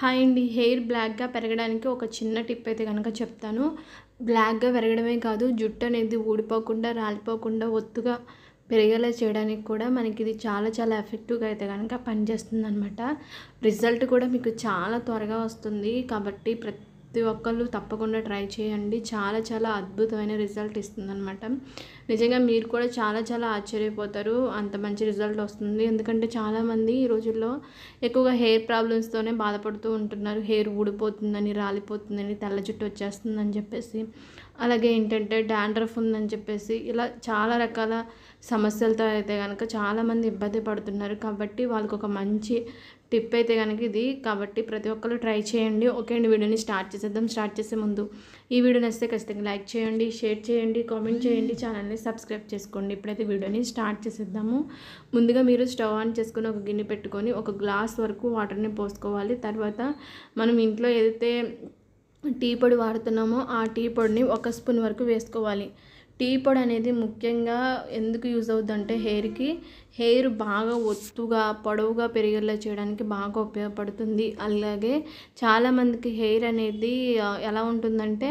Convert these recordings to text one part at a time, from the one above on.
hi అండి hair బ్లాక్గా పెరగడానికి ఒక చిన్న టిప్ అయితే కనుక చెప్తాను బ్లాక్గా పెరగడమే కాదు జుట్టు అనేది ఊడిపోకుండా రాలిపోకుండా ఒత్తుగా పెరిగేలా చేయడానికి కూడా మనకి ఇది చాలా చాలా ఎఫెక్టివ్గా అయితే కనుక పనిచేస్తుంది అనమాట రిజల్ట్ కూడా మీకు చాలా త్వరగా వస్తుంది కాబట్టి ప్రతి ప్రతి ఒక్కళ్ళు తప్పకుండా ట్రై చేయండి చాలా చాలా అద్భుతమైన రిజల్ట్ ఇస్తుందన్నమాట నిజంగా మీరు కూడా చాలా చాలా ఆశ్చర్యపోతారు అంత మంచి రిజల్ట్ వస్తుంది ఎందుకంటే చాలామంది ఈ రోజుల్లో ఎక్కువగా హెయిర్ ప్రాబ్లమ్స్తోనే బాధపడుతూ ఉంటున్నారు హెయిర్ ఊడిపోతుందని రాలిపోతుందని తెల్ల జుట్టు వచ్చేస్తుందని చెప్పేసి అలాగే ఏంటంటే డాండ్రఫ్ ఉందని చెప్పేసి ఇలా చాలా రకాల సమస్యలతో అయితే కనుక చాలామంది ఇబ్బంది పడుతున్నారు కాబట్టి వాళ్ళకు ఒక మంచి టిప్ అయితే కనుక ఇది కాబట్టి ప్రతి ఒక్కరు ట్రై చేయండి ఓకే అండి వీడియోని స్టార్ట్ చేసేద్దాం స్టార్ట్ చేసే ముందు ఈ వీడియో నచ్చితే ఖచ్చితంగా లైక్ చేయండి షేర్ చేయండి కామెంట్ చేయండి ఛానల్ని సబ్స్క్రైబ్ చేసుకోండి ఇప్పుడైతే వీడియోని స్టార్ట్ చేసేద్దాము ముందుగా మీరు స్టవ్ ఆన్ చేసుకుని ఒక గిన్నె పెట్టుకొని ఒక గ్లాస్ వరకు వాటర్ని పోసుకోవాలి తర్వాత మనం ఇంట్లో ఏదైతే టీ పొడి వాడుతున్నామో ఆ టీ పొడిని ఒక స్పూన్ వరకు వేసుకోవాలి టీ పొడి అనేది ముఖ్యంగా ఎందుకు యూజ్ అవుతుందంటే హెయిర్కి హెయిర్ బాగా ఒత్తుగా పొడవుగా పెరిగేలా చేయడానికి బాగా ఉపయోగపడుతుంది అలాగే చాలామందికి హెయిర్ అనేది ఎలా ఉంటుందంటే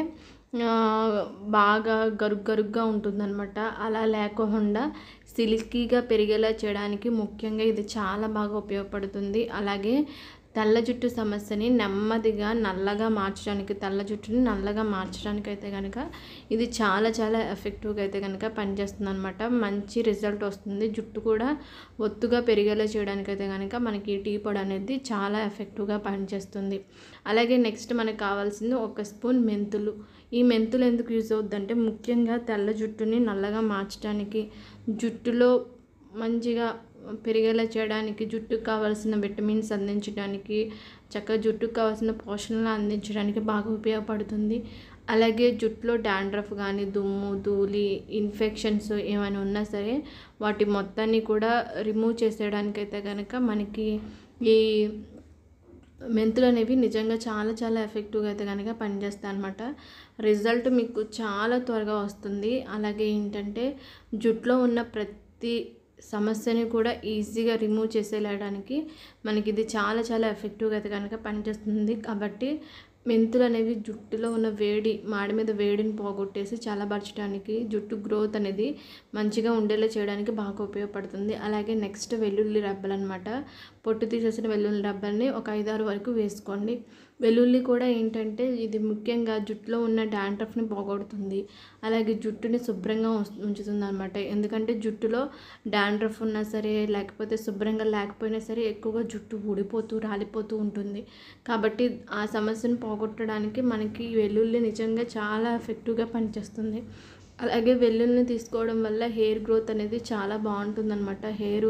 బాగా గరుగ్ గరుగ్గా ఉంటుందన్నమాట అలా లేకుండా సిల్కీగా పెరిగేలా చేయడానికి ముఖ్యంగా ఇది చాలా బాగా ఉపయోగపడుతుంది అలాగే తెల్ల జుట్టు సమస్యని నెమ్మదిగా నల్లగా మార్చడానికి తెల్ల జుట్టుని నల్లగా మార్చడానికి అయితే కనుక ఇది చాలా చాలా ఎఫెక్టివ్గా అయితే కనుక పనిచేస్తుంది అనమాట మంచి రిజల్ట్ వస్తుంది జుట్టు కూడా ఒత్తుగా పెరిగేలా చేయడానికి అయితే కనుక మనకి టీ పొడి అనేది చాలా ఎఫెక్టివ్గా పనిచేస్తుంది అలాగే నెక్స్ట్ మనకు కావాల్సింది ఒక స్పూన్ మెంతులు ఈ మెంతులు ఎందుకు యూజ్ అవుద్దంటే ముఖ్యంగా తెల్ల జుట్టుని నల్లగా మార్చడానికి జుట్టులో మంచిగా పెరిగేలా చేయడానికి జుట్టుకు కావాల్సిన విటమిన్స్ అందించడానికి చక్కగా జుట్టుకు కావాల్సిన పోషణలు అందించడానికి బాగా ఉపయోగపడుతుంది అలాగే జుట్టులో డాండ్రఫ్ కానీ దుమ్ము ధూళి ఇన్ఫెక్షన్స్ ఏమైనా ఉన్నా సరే వాటి మొత్తాన్ని కూడా రిమూవ్ చేసేయడానికైతే కనుక మనకి ఈ మెంతులు అనేవి నిజంగా చాలా చాలా ఎఫెక్టివ్గా అయితే కనుక పనిచేస్తాయి అనమాట రిజల్ట్ మీకు చాలా త్వరగా వస్తుంది అలాగే ఏంటంటే జుట్టులో ఉన్న ప్రతి సమస్యని కూడా ఈజీగా రిమూవ్ చేసేలాడానికి మనకి ఇది చాలా చాలా ఎఫెక్టివ్గా అయితే కనుక పనిచేస్తుంది కాబట్టి మెంతులు అనేవి జుట్టులో ఉన్న వేడి మాడి మీద వేడిని పోగొట్టేసి చల్లబరచడానికి జుట్టు గ్రోత్ అనేది మంచిగా ఉండేలా చేయడానికి బాగా ఉపయోగపడుతుంది అలాగే నెక్స్ట్ వెల్లుల్లి రబ్బలు అనమాట పొట్టు తీసేసిన వెల్లుల్లి రబ్బల్ని ఒక ఐదారు వరకు వేసుకోండి వెల్లుల్లి కూడా ఏంటంటే ఇది ముఖ్యంగా జుట్టులో ఉన్న డాండ్రఫ్ని పోగొడుతుంది అలాగే జుట్టుని శుభ్రంగా ఉంచుతుంది అనమాట ఎందుకంటే జుట్టులో డాండ్రఫ్ ఉన్నా సరే లేకపోతే శుభ్రంగా లేకపోయినా సరే ఎక్కువగా జుట్టు ఊడిపోతూ రాలిపోతూ ఉంటుంది కాబట్టి ఆ సమస్యను పోగొట్టడానికి మనకి వెల్లుల్లి నిజంగా చాలా ఎఫెక్టివ్గా పనిచేస్తుంది అలాగే వెల్లుల్లిని తీసుకోవడం వల్ల హెయిర్ గ్రోత్ అనేది చాలా బాగుంటుందన్నమాట హెయిర్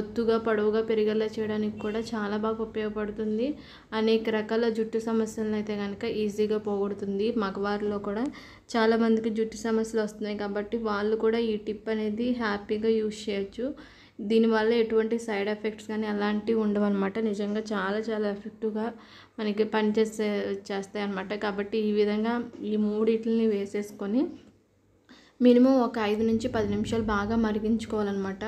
ఒత్తుగా పొడవుగా పెరిగేలా చేయడానికి కూడా చాలా బాగా ఉపయోగపడుతుంది అనేక రకాల జుట్టు సమస్యలను అయితే కనుక ఈజీగా పోగొడుతుంది మగవారిలో కూడా చాలామందికి జుట్టు సమస్యలు వస్తున్నాయి కాబట్టి వాళ్ళు కూడా ఈ టిప్ అనేది హ్యాపీగా యూజ్ చేయొచ్చు దీనివల్ల ఎటువంటి సైడ్ ఎఫెక్ట్స్ కానీ అలాంటివి ఉండవు అనమాట నిజంగా చాలా చాలా ఎఫెక్టివ్గా మనకి పనిచేసే చేస్తాయి అనమాట కాబట్టి ఈ విధంగా ఈ మూడిటిని వేసేసుకొని మినిమం ఒక ఐదు నుంచి పది నిమిషాలు బాగా మరిగించుకోవాలన్నమాట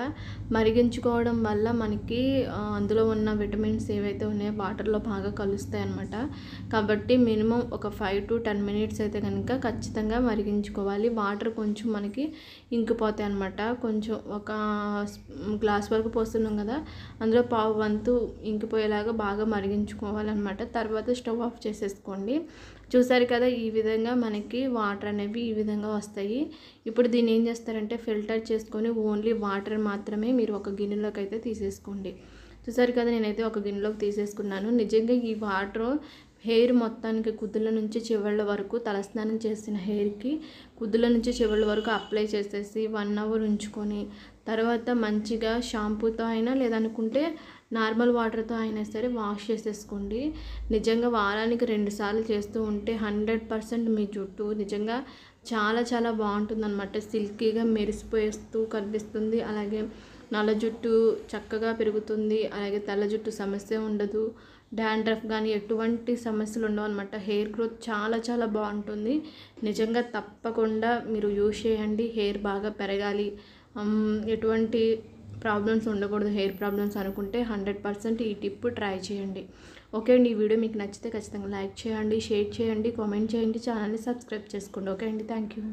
మరిగించుకోవడం వల్ల మనకి అందులో ఉన్న విటమిన్స్ ఏవైతే ఉన్నాయో వాటర్లో బాగా కలుస్తాయి అనమాట కాబట్టి మినిమం ఒక ఫైవ్ టు టెన్ మినిట్స్ అయితే కనుక ఖచ్చితంగా మరిగించుకోవాలి వాటర్ కొంచెం మనకి ఇంకిపోతాయి అనమాట కొంచెం ఒక గ్లాస్ వరకు పోస్తున్నాం కదా అందులో పావు వంతు ఇంకిపోయేలాగా బాగా మరిగించుకోవాలన్నమాట తర్వాత స్టవ్ ఆఫ్ చేసేసుకోండి చూసారు కదా ఈ విధంగా మనకి వాటర్ అనేవి ఈ విధంగా వస్తాయి ఇప్పుడు దీన్ని ఏం చేస్తారంటే ఫిల్టర్ చేసుకొని ఓన్లీ వాటర్ మాత్రమే మీరు ఒక గిన్నెలోకి అయితే తీసేసుకోండి చూసారు కదా నేనైతే ఒక గిన్నెలోకి తీసేసుకున్నాను నిజంగా ఈ వాటర్ హెయిర్ మొత్తానికి కుదుల నుంచి చివళ్ళ వరకు తలస్నానం చేసిన హెయిర్కి కుదుల నుంచి చివళ్ళ వరకు అప్లై చేసేసి వన్ అవర్ ఉంచుకొని తర్వాత మంచిగా షాంపూతో అయినా లేదనుకుంటే నార్మల్ వాటర్తో అయినా సరే వాష్ చేసేసుకోండి నిజంగా వారానికి రెండుసార్లు చేస్తూ ఉంటే హండ్రెడ్ పర్సెంట్ మీ జుట్టు నిజంగా చాలా చాలా బాగుంటుంది అనమాట సిల్కీగా మెరిసిపోయేస్తూ కనిపిస్తుంది అలాగే నల్ల జుట్టు చక్కగా పెరుగుతుంది అలాగే తెల్ల జుట్టు సమస్య ఉండదు డాండ్రఫ్ కానీ ఎటువంటి సమస్యలు ఉండవు అనమాట హెయిర్ గ్రోత్ చాలా చాలా బాగుంటుంది నిజంగా తప్పకుండా మీరు యూజ్ చేయండి హెయిర్ బాగా పెరగాలి ఎటువంటి ప్రాబ్లమ్స్ ఉండకూడదు హెయిర్ ప్రాబ్లమ్స్ అనుకుంటే హండ్రెడ్ పర్సెంట్ ఈ టిప్ ట్రై చేయండి ఓకే అండి ఈ వీడియో మీకు నచ్చితే ఖచ్చితంగా లైక్ చేయండి షేర్ చేయండి కామెంట్ చేయండి ఛానల్ని సబ్స్క్రైబ్ చేసుకోండి ఓకే అండి థ్యాంక్ యూ